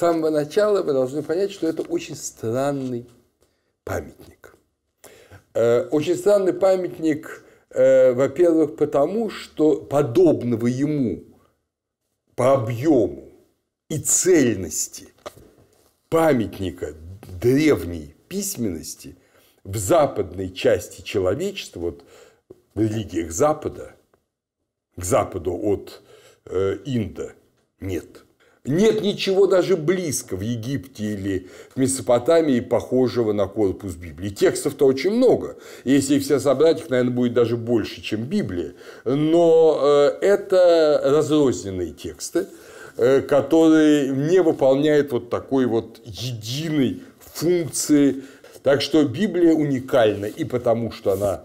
самого начала вы должны понять, что это очень странный памятник. Э, очень странный памятник, э, во-первых, потому что подобного ему по объему и цельности памятника древней письменности в западной части человечества, вот в религиях Запада, к западу от э, Инда, нет – нет ничего даже близко в Египте или в Месопотамии, похожего на корпус Библии. Текстов-то очень много. Если их все собрать, их, наверное, будет даже больше, чем Библия. Но э, это разрозненные тексты, э, которые не выполняют вот такой вот единой функции. Так что Библия уникальна и потому, что она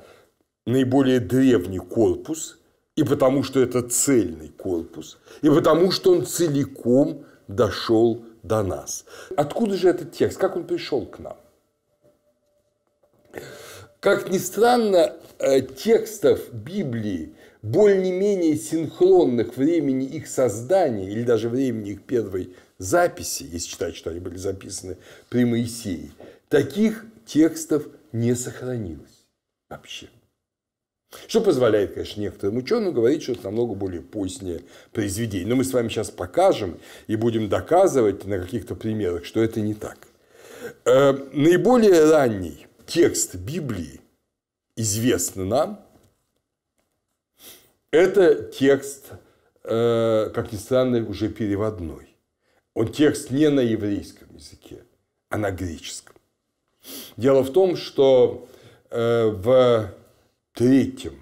наиболее древний корпус – и потому что это цельный корпус, и потому что он целиком дошел до нас. Откуда же этот текст? Как он пришел к нам? Как ни странно, э, текстов Библии, более-менее синхронных времени их создания или даже времени их первой записи, если считать, что они были записаны при Моисее, таких текстов не сохранилось вообще. Что позволяет, конечно, некоторым ученым говорить, что это намного более позднее произведение. Но мы с вами сейчас покажем и будем доказывать на каких-то примерах, что это не так. Э, наиболее ранний текст Библии известный нам – это текст, э, как ни странно, уже переводной. Он текст не на еврейском языке, а на греческом. Дело в том, что э, в третьем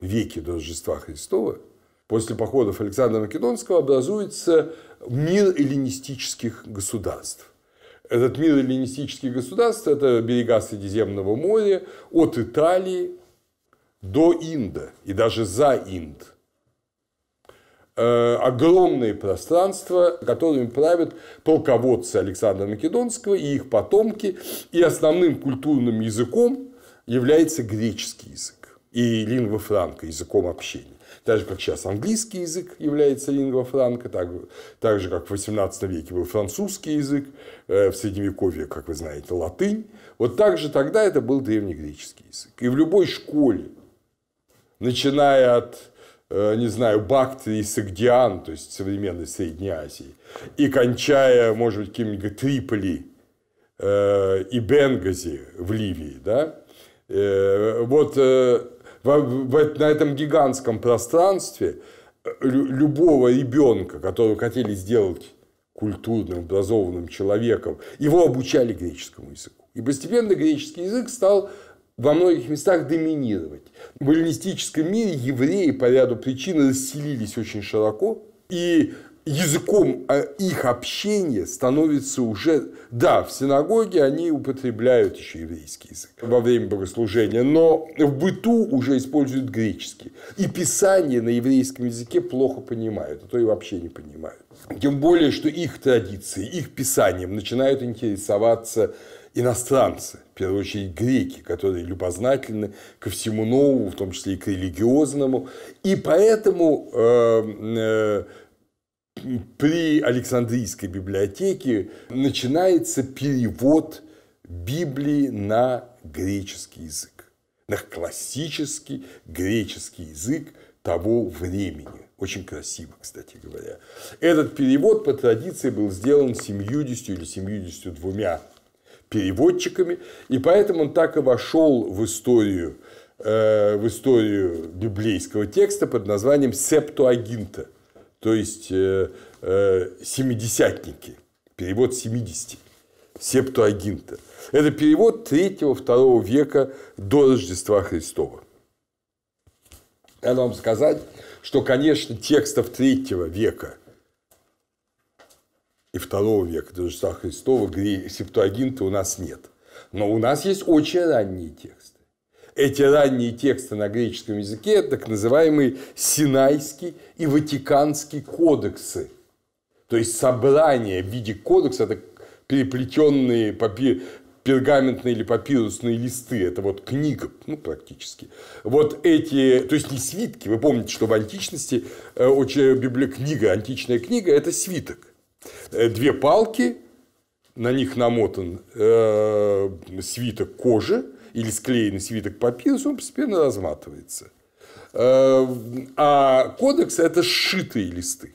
веке до Рождества Христова после походов Александра Македонского образуется мир эллинистических государств. Этот мир эллинистических государств – это берега Средиземного моря от Италии до Инда и даже за Инд. Э, огромные пространства, которыми правят полководцы Александра Македонского и их потомки, и основным культурным языком является греческий язык и лингва франка языком общения. Так же, как сейчас английский язык является лингва франка, так, так же, как в XVIII веке был французский язык, э, в Средневековье, как вы знаете, латынь. Вот так же тогда это был древнегреческий язык. И в любой школе, начиная от э, не знаю, Бактрии, и Сагдиан, то есть современной Средней Азии, и кончая, может быть, каким-нибудь Триполи э, и Бенгази в Ливии, да, Э, вот э, в на этом гигантском пространстве э, любого ребенка, которого хотели сделать культурным, образованным человеком, его обучали греческому языку. И постепенно греческий язык стал во многих местах доминировать. В эллинистическом мире евреи по ряду причин расселились очень широко, и языком а, их общения становится уже... Да, в синагоге они употребляют еще еврейский язык во время богослужения, но в быту уже используют греческий. И писание на еврейском языке плохо понимают, а то и вообще не понимают. Тем более, что их традиции, их писанием начинают интересоваться иностранцы, в первую очередь греки, которые любознательны ко всему новому, в том числе и к религиозному. И поэтому э, э, при Александрийской библиотеке начинается перевод Библии на греческий язык, на классический греческий язык того времени. Очень красиво, кстати говоря. Этот перевод по традиции был сделан 70 или 72 переводчиками, и поэтому он так и вошел в историю, э, в историю библейского текста под названием «Септуагинта», то есть э, э, семидесятники, перевод 70, септуагинта. Это перевод 3-2 века до Рождества Христова. Надо вам сказать, что, конечно, текстов 3 века и 2 века до Рождества Христова септуагинта у нас нет. Но у нас есть очень ранние тексты эти ранние тексты на греческом языке, так называемые Синайский и Ватиканский кодексы. То есть собрание в виде кодекса – это переплетенные папир, пергаментные или папирусные листы. Это вот книга, ну, практически. Вот эти, то есть не свитки. Вы помните, что в античности э, очень э, библия книга, античная книга – это свиток. Э, две палки, на них намотан э, свиток кожи – или склеенный свиток папирус, он постепенно разматывается. Э, а кодекс – это сшитые листы.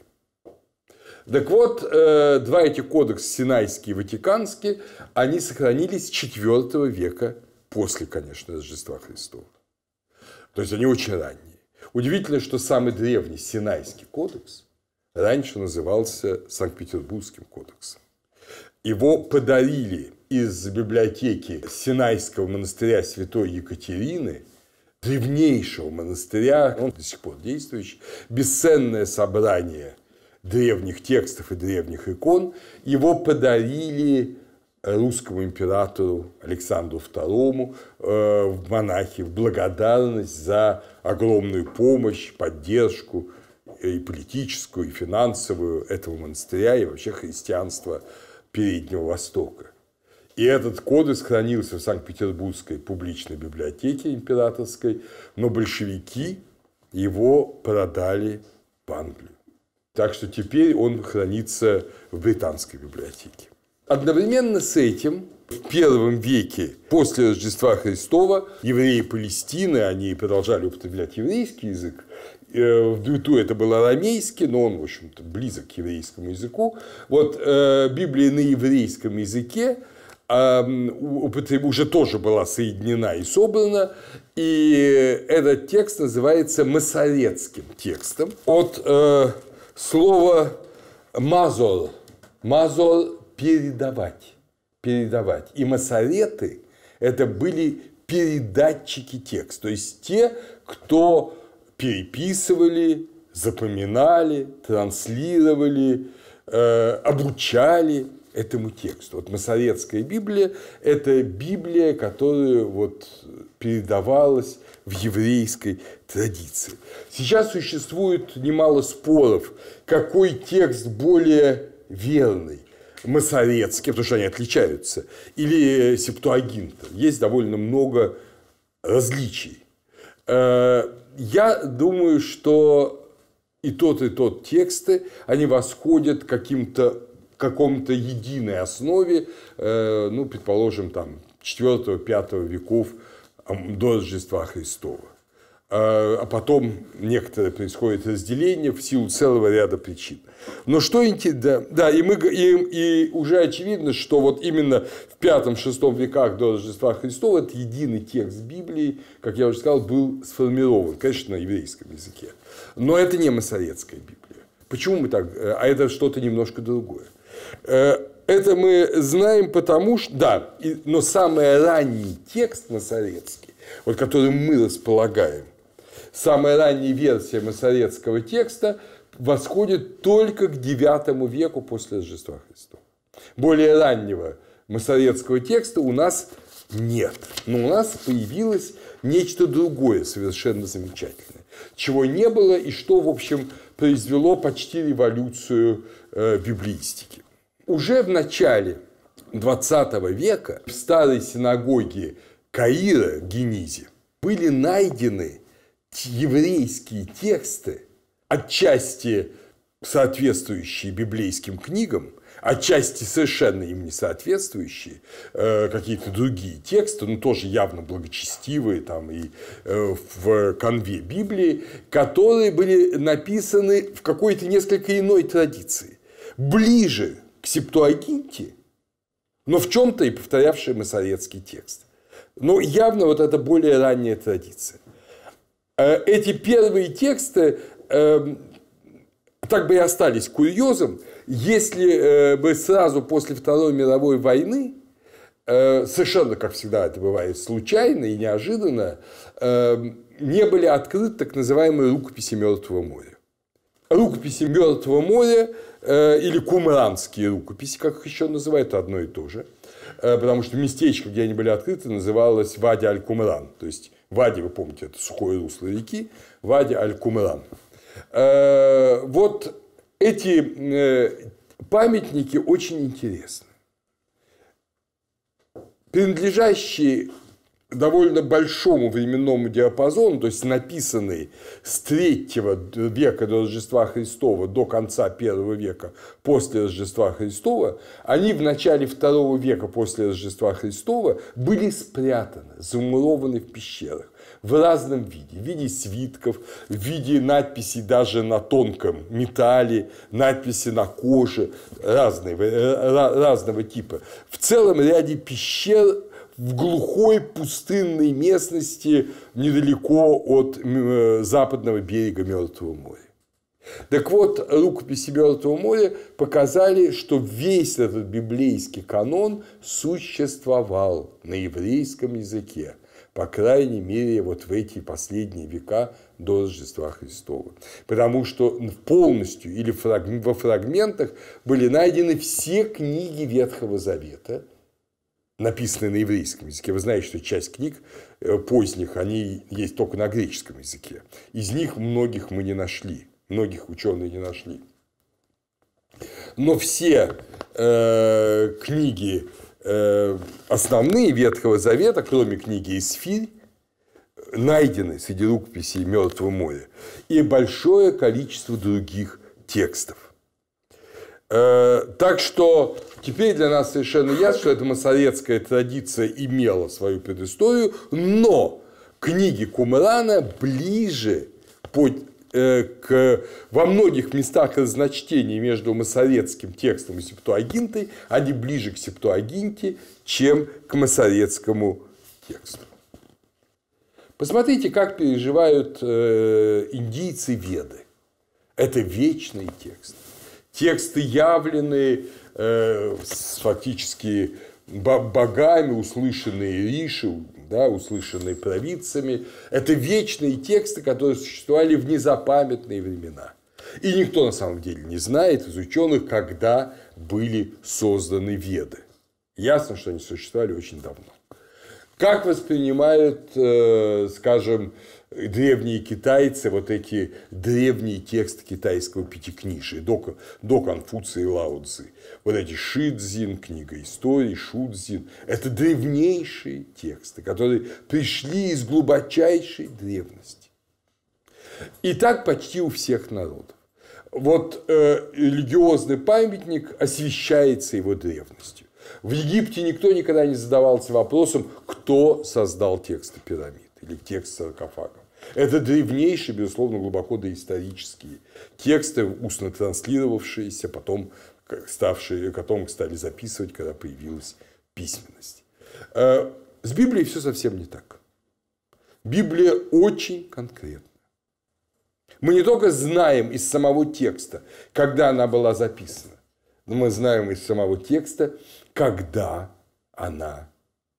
Так вот, э, два этих кодекса, Синайский и Ватиканский, они сохранились с IV века после, конечно, Рождества Христова. То есть, они очень ранние. Удивительно, что самый древний Синайский кодекс раньше назывался Санкт-Петербургским кодексом. Его подарили из библиотеки Синайского монастыря святой Екатерины, древнейшего монастыря, он до сих пор действующий, бесценное собрание древних текстов и древних икон, его подарили русскому императору Александру II э, в монахи в благодарность за огромную помощь, поддержку и политическую, и финансовую этого монастыря и вообще христианства Переднего Востока. И этот кодекс хранился в Санкт-Петербургской публичной библиотеке императорской, но большевики его продали в Англию. Так что теперь он хранится в британской библиотеке. Одновременно с этим в первом веке после Рождества Христова евреи Палестины, они продолжали употреблять еврейский язык, э, в Дрюту это был арамейский, но он, в общем-то, близок к еврейскому языку. Вот э, Библия на еврейском языке а, уже тоже была соединена и собрана. И этот текст называется масоретским текстом от э, слова «мазол». «Мазол» – передавать. Передавать. И масореты – это были передатчики текста, то есть те, кто переписывали, запоминали, транслировали, э, обучали – этому тексту. Вот Масоветская Библия – это Библия, которая вот передавалась в еврейской традиции. Сейчас существует немало споров, какой текст более верный масорецкий, потому что они отличаются, или септуагинта. Есть довольно много различий. Э, я думаю, что и тот, и тот тексты, они восходят каким-то каком-то единой основе, э, ну, предположим, там, 4-5 веков до Рождества Христова. А, а потом некоторое происходит разделение в силу целого ряда причин. Но что интересно, да, да и, мы, и, и уже очевидно, что вот именно в пятом-шестом веках до Рождества Христова этот единый текст Библии, как я уже сказал, был сформирован, конечно, на еврейском языке. Но это не масоретская Библия. Почему мы так? Э, а это что-то немножко другое. Э, это мы знаем потому что... Да, но самый ранний текст масорецкий, вот который мы располагаем, самая ранняя версия масорецкого текста восходит только к IX веку после Рождества Христова. Более раннего масорецкого текста у нас нет. Но у нас появилось нечто другое совершенно замечательное, чего не было и что, в общем, произвело почти революцию э, Уже в начале XX века в старой синагоге Каира, Генизе, были найдены еврейские тексты, отчасти соответствующие библейским книгам, отчасти совершенно им не соответствующие, э, какие-то другие тексты, но тоже явно благочестивые там и э, в конве Библии, которые были написаны в какой-то несколько иной традиции, ближе к Септуагинте, но в чем-то и повторявший масорецкий текст. Но явно вот это более ранняя традиция. Э, эти первые тексты эм, так бы и остались курьезом, если бы э, сразу после Второй мировой войны э, совершенно, как всегда это бывает, случайно и неожиданно, э, не были открыты так называемые рукописи Мертвого моря. Рукописи Мертвого моря или кумранские рукописи, как их еще называют, одно и то же. Потому что местечко, где они были открыты, называлось Вади Аль-Кумран. То есть Вади, вы помните, это сухое русло реки, Вади Аль-Кумран. Вот эти э, памятники очень интересны. Принадлежащие довольно большому временному диапазону, то есть написанные с третьего века до Рождества Христова до конца первого века после Рождества Христова, они в начале второго века после Рождества Христова были спрятаны, замурованы в пещерах в разном виде. В виде свитков, в виде надписей даже на тонком металле, надписи на коже разного, э, разного типа. В целом ряде пещер в глухой пустынной местности недалеко от э, западного берега Мертвого моря. Так вот, рукописи Мертвого моря показали, что весь этот библейский канон существовал на еврейском языке по крайней мере, вот в эти последние века до Рождества Христова. Потому что полностью или во фрагментах были найдены все книги Ветхого Завета, написанные на еврейском языке. Вы знаете, что часть книг э, поздних, они есть только на греческом языке. Из них многих мы не нашли, многих ученые не нашли. Но все э, книги Э, основные Ветхого Завета, кроме книги Исфирь, найдены среди рукописей Мертвого моря и большое количество других текстов. Э, так что теперь для нас совершенно ясно, что эта масорецкая традиция имела свою предысторию, но книги Кумрана ближе по Э, к, во многих местах разночтений между масоретским текстом и септуагинтой, они ближе к септуагинте, чем к масоретскому тексту. Посмотрите, как переживают э, индийцы веды. Это вечный текст. Тексты явлены э, фактически богами, услышанные Риши, да, услышанные провидцами. Это вечные тексты, которые существовали в незапамятные времена. И никто на самом деле не знает из ученых, когда были созданы веды. Ясно, что они существовали очень давно. Как воспринимают, э, скажем, древние китайцы, вот эти древние тексты китайского пятикнижия, до, до Конфуция и Лао Вот эти Шидзин, книга истории, Шудзин. Это древнейшие тексты, которые пришли из глубочайшей древности. И так почти у всех народов. Вот э, религиозный памятник освещается его древностью. В Египте никто никогда не задавался вопросом, кто создал тексты пирамид или текст саркофагов. Это древнейшие, безусловно, глубоко доисторические тексты, устно транслировавшиеся, потом ставшие, потом стали записывать, когда появилась письменность. Э, с Библией все совсем не так. Библия очень конкретна. Мы не только знаем из самого текста, когда она была записана, но мы знаем из самого текста, когда она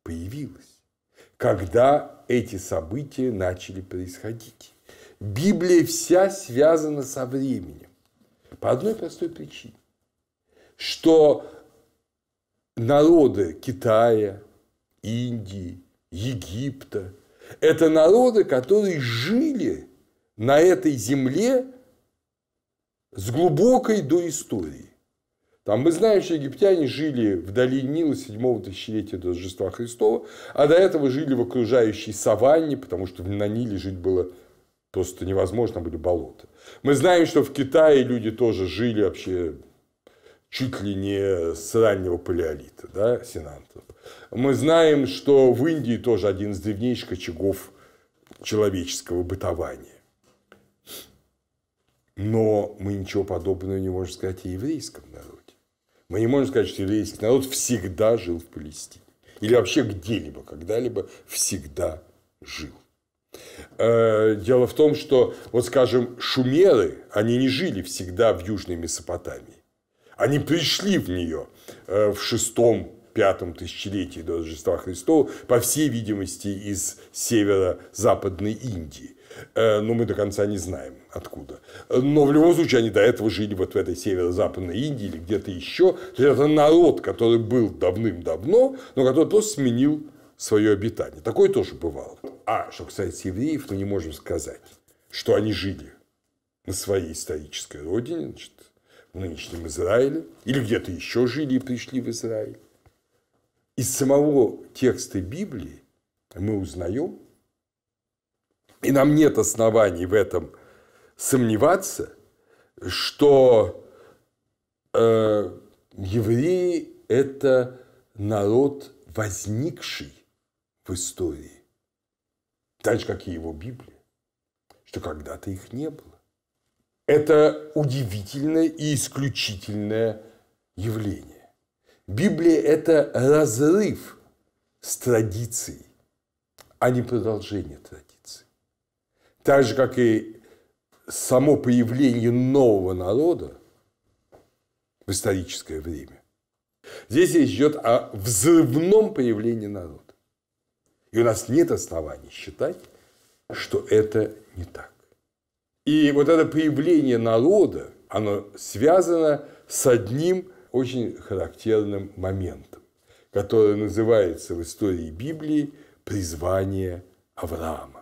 появилась когда эти события начали происходить. Библия вся связана со временем. По одной простой причине. Что народы Китая, Индии, Египта – это народы, которые жили на этой земле с глубокой доисторией. Там мы знаем, что египтяне жили в долине Нила 7 тысячелетия до Рождества Христова, а до этого жили в окружающей саванне, потому что на Ниле жить было просто невозможно, были болота. Мы знаем, что в Китае люди тоже жили вообще чуть ли не с раннего палеолита, да, синантов. Мы знаем, что в Индии тоже один из древнейших очагов человеческого бытования. Но мы ничего подобного не можем сказать о еврейском народе. Мы не можем сказать, что еврейский народ всегда жил в Палестине. Или вообще где-либо, когда-либо всегда жил. Э, дело в том, что, вот скажем, шумеры, они не жили всегда в Южной Месопотамии. Они пришли в нее э, в шестом пятом тысячелетии до Рождества Христова, по всей видимости, из северо-западной Индии. Э, но мы до конца не знаем, откуда. Но в любом случае они до этого жили вот в этой северо-западной Индии или где-то еще. То есть это народ, который был давным-давно, но который просто сменил свое обитание. Такое тоже бывало. А что касается евреев, мы не можем сказать, что они жили на своей исторической родине, значит, в нынешнем Израиле, или где-то еще жили и пришли в Израиль из самого текста Библии мы узнаем, и нам нет оснований в этом сомневаться, что э, евреи – это народ, возникший в истории, так же, как и его Библия, что когда-то их не было. Это удивительное и исключительное явление. Библия – это разрыв с традицией, а не продолжение традиции. Так же, как и само появление нового народа в историческое время. Здесь речь идет о взрывном появлении народа. И у нас нет оснований считать, что это не так. И вот это появление народа, оно связано с одним очень характерным моментом, который называется в истории Библии «Призвание Авраама».